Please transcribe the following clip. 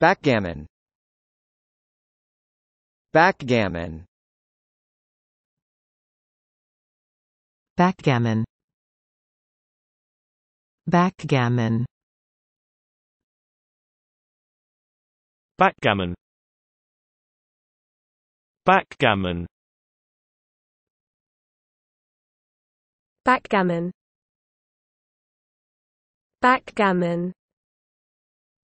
Backgammon Backgammon Backgammon Backgammon Backgammon Backgammon Backgammon Backgammon